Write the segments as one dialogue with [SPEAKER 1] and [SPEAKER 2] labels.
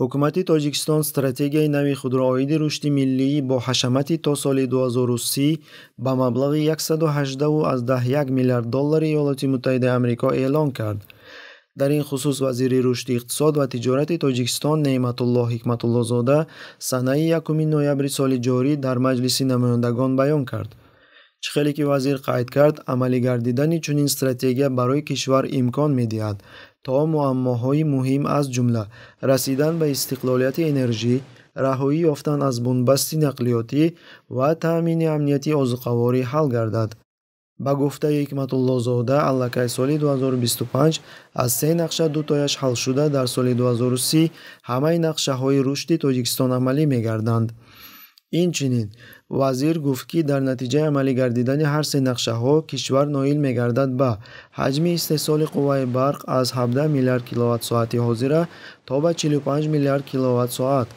[SPEAKER 1] ҳукумати тоҷикистон стратегияи нави худро оиди рушди миллӣ бо ҳашамати то соли 2030 ба маблағи 18 миллиард доллари има эълон кард дар ин хусус вазири рушди иқтисод ва тиҷорати тоҷикистон неъматулло ҳикматуллозода санаи 1 ноябри соли ҷорӣ дар маҷлиси намояндагон баён кард чхелики вазир қайд кард амалӣ гардидани чунин стратегия барои кишвар имкон медиҳад то муаммоҳои муҳим аз ҷумла расидан ба истиқлолияти энержӣ раҳоӣ ёфтан аз бунбасти нақлиётӣ ва таъмини амнияти озуқаворӣ ҳал гардад ба гуфтаи ҳикматуллозода аллакай соли 2025 аз се нақша дутояш ҳалшуда дар соли 2030 ҳамаи нақшаҳои рушди тоҷикистон амалӣ мегарданд инчунин вазир гуфт ки дар натиҷаи амалӣ гардидани ҳар се нақшаҳо кишвар ноил мегардад ба ҳаҷми истеҳсоли қувваи барқ аз 17 миллиард киловатсоати ҳозира то ба 45 миллиард киловатсоат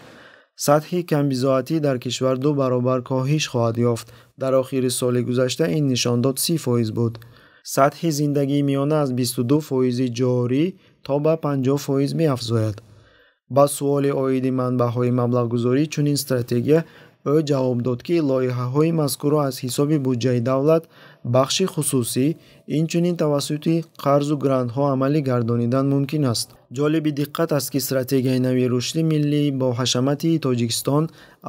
[SPEAKER 1] сатҳи камбизоатӣ дар кишвар ду баробар коҳиш хоҳад ёфт дар охири соли гузашта ин нишондод с0 фоиз буд сатҳи зиндагии миёна аз 22 фоизи ҷорӣ то ба 50 фоиз меафзояд ба суоли оиди манбаъҳои маблағгузорӣ чунин стратегия ӯ ҷавоб дод ки лоиҳаҳои мазкурро аз ҳисоби буҷаи давлат бахши хусусӣ инчунин тавассути қарзу грантҳо амалӣ гардонидан мумкин аст ҷолиби диққат аст ки стратегияи нави рушди миллӣ бо ҳашамати тоҷикистон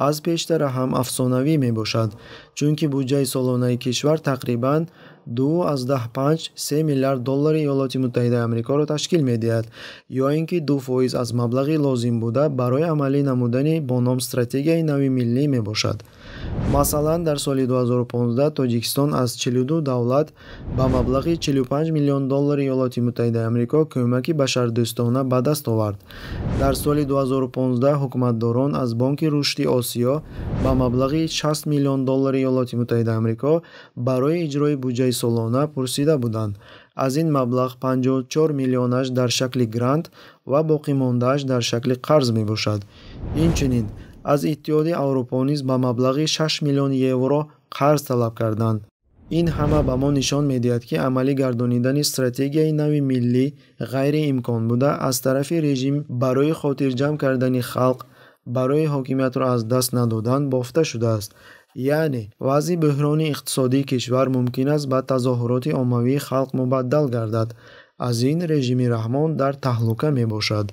[SPEAKER 1] аз пештар ҳам афсонавӣ мебошад чунки буҷаи солонаи кишвар тақрибан 25-3 миллиард доллари иёлоти мтаҳидаи амрикоро ташкил медиҳад ё ин ки ду фоиз аз маблағи лозим буда барои амалӣ намудани бо ном стратегияи нави миллӣ мебошад масалан дар соли 2015 тоҷикистон аз 42 давлат ба маблағи 45 мллн доллари има кӯмаки башардӯстона ба даст овард дар соли 2015 ҳукуматдорон аз бонки рушди осиё ба маблағи 60 мллн доллари има барои иҷрои буҷаи солона пурсида буданд аз ин маблағ 54 миллионаш дар шакли грант ва боқимондааш дар шакли қарз мебошад инчунин аз иттиҳоди аврупо низ ба маблағи 6 миллион евро қарз талаб карданд ин ҳама ба мо нишон медиҳад ки амалӣ гардонидани стратегияи нави миллӣ ғайриимкон буда аз тарафи режим барои хотирҷамъ кардани халқ барои ҳокимиятро аз даст надодан бофта шудааст яъне вазъи бӯҳрони иқтисодии кишвар мумкин аст ба тазоҳуроти оммавии халқ мубаддал гардад аз ин режими раҳмон дар таҳлука мебошад